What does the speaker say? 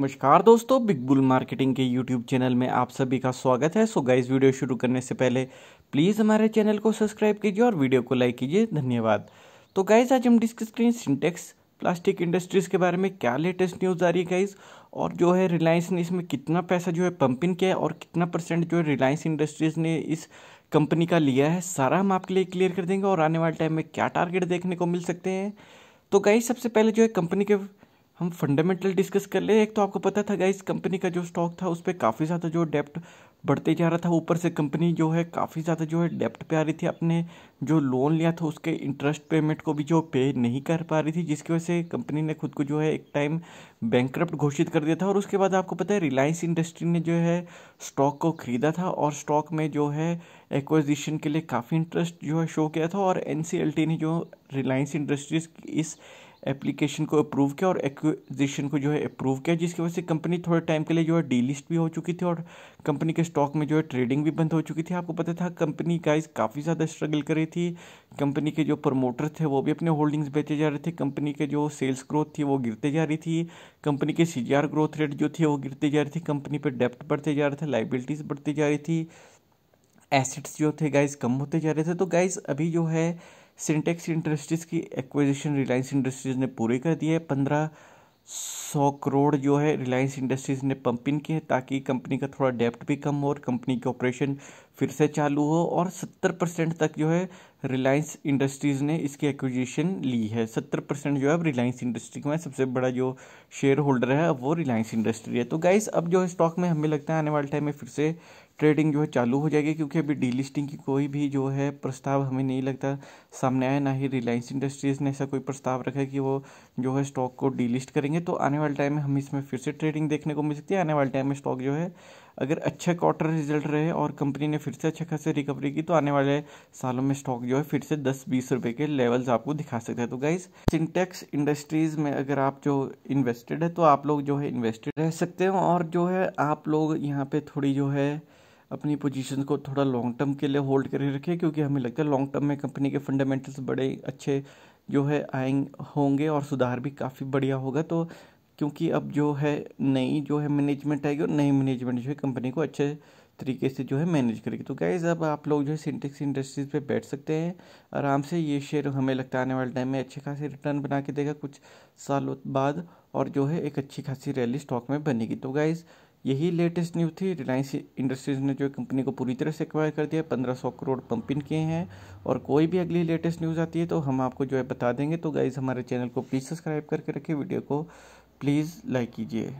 नमस्कार दोस्तों big bull marketing के यूट्यूब चैनल में आप सभी का स्वागत है सो गाइज वीडियो शुरू करने से पहले प्लीज़ हमारे चैनल को सब्सक्राइब कीजिए और वीडियो को लाइक कीजिए धन्यवाद तो गाइज आज हम डिस्कस करें सिंटेक्स प्लास्टिक इंडस्ट्रीज़ के बारे में क्या लेटेस्ट न्यूज़ आ रही है गाइज और जो है रिलायंस ने इसमें कितना पैसा जो है पंपिंग किया है और कितना परसेंट जो है रिलायंस इंडस्ट्रीज़ ने इस कंपनी का लिया है सारा हम आपके लिए क्लियर कर देंगे और आने वाले टाइम में क्या टारगेट देखने को मिल सकते हैं तो गाइज सबसे पहले जो है कंपनी के हम फंडामेंटल डिस्कस कर ले एक तो आपको पता था गाइस कंपनी का जो स्टॉक था उस पर काफ़ी ज़्यादा जो डेप्ट बढ़ते जा रहा था ऊपर से कंपनी जो है काफ़ी ज़्यादा जो है डेप्ट पे आ रही थी अपने जो लोन लिया था उसके इंटरेस्ट पेमेंट को भी जो पे नहीं कर पा रही थी जिसकी वजह से कंपनी ने खुद को जो है एक टाइम बैंक घोषित कर दिया था और उसके बाद आपको पता है रिलायंस इंडस्ट्री ने जो है स्टॉक को ख़रीदा था और स्टॉक में जो है एक्विजिशन के लिए काफ़ी इंटरेस्ट जो है शो किया था और एन ने जो रिलायंस इंडस्ट्रीज इस एप्लीकेशन को अप्रूव किया और एक्विजिशन को जो है अप्रूव किया जिसकी वजह से कंपनी थोड़े टाइम के लिए जो है डीलिस्ट भी हो चुकी थी और कंपनी के स्टॉक में जो है ट्रेडिंग भी बंद हो चुकी थी आपको पता था कंपनी गाइस काफ़ी ज़्यादा स्ट्रगल कर रही थी कंपनी के जो प्रमोटर थे वो भी अपने होल्डिंग्स बेचे जा रहे थे कंपनी के जो सेल्स ग्रोथ थी वो गिरते जा रही थी कंपनी के सी ग्रोथ रेट जो थी वो गिरते जा रही थी कंपनी पर डेप्ट बढ़ते जा रहे थे लाइबिलिटीज़ बढ़ती जा रही थी एसेट्स जो थे गाइज कम होते जा रहे थे तो गाइज अभी जो है सिंटेक्स इंडस्ट्रीज़ की एक्विजिशन रिलायंस इंडस्ट्रीज़ ने पूरी कर दी है पंद्रह सौ करोड़ जो है रिलायंस इंडस्ट्रीज़ ने पंप इन किए ताकि कंपनी का थोड़ा डेप्ट भी कम हो और कंपनी के ऑपरेशन फिर से चालू हो और सत्तर परसेंट तक जो है रिलायंस इंडस्ट्रीज़ ने इसकी एक्विजिशन ली है सत्तर परसेंट जो है अब रिलायंस इंडस्ट्री का सबसे बड़ा जो शेयर होल्डर है वो रिलायंस इंडस्ट्री है तो गाइस अब जो है स्टॉक में हमें लगता है आने वाले टाइम में फिर से ट्रेडिंग जो है चालू हो जाएगी क्योंकि अभी डीलिस्टिंग की कोई भी जो है प्रस्ताव हमें नहीं लगता सामने आया ना ही रिलायंस इंडस्ट्रीज़ ने ऐसा कोई प्रस्ताव रखा कि वो जो है स्टॉक को डीलिस्ट करेंगे तो आने वाले टाइम में हम इसमें फिर से ट्रेडिंग देखने को मिल सकती है आने वाले टाइम में स्टॉक जो है अगर अच्छा क्वार्टर रिजल्ट रहे और कंपनी ने फिर से अच्छा खासे रिकवरी की तो आने वाले सालों में स्टॉक जो है फिर से दस बीस रुपये के लेवल्स आपको दिखा सकता है तो गाइज सिंटेक्स इंडस्ट्रीज़ में अगर आप जो इन्वेस्टेड है तो आप लोग जो है इन्वेस्टेड रह सकते हो और जो है आप लोग यहाँ पे थोड़ी जो है अपनी पोजीशन को थोड़ा लॉन्ग टर्म के लिए होल्ड करके रखें क्योंकि हमें लगता है लॉन्ग टर्म में कंपनी के फंडामेंटल्स बड़े अच्छे जो है आएंगे होंगे और सुधार भी काफ़ी बढ़िया होगा तो क्योंकि अब जो है नई जो है मैनेजमेंट आएगी और नई मैनेजमेंट जो है कंपनी को अच्छे तरीके से जो है मैनेज करेगी तो गाइज़ अब आप लोग जो है सिंटेक्स इंडस्ट्रीज पे बैठ सकते हैं आराम से ये शेयर हमें लगता है आने वाले टाइम में अच्छे खासे रिटर्न बना के देगा कुछ सालों बाद और जो है एक अच्छी खासी रैली स्टॉक में बनेगी तो गाइज़ यही लेटेस्ट न्यूज़ थी रिलायंस इंडस्ट्रीज़ ने जो कंपनी को पूरी तरह से एक्वायर कर दिया पंद्रह सौ करोड़ पंप इन किए हैं और कोई भी अगली लेटेस्ट न्यूज़ आती है तो हम आपको जो है बता देंगे तो गाइज़ हमारे चैनल को प्लीज़ सब्सक्राइब करके रखिए वीडियो को प्लीज़ लाइक कीजिए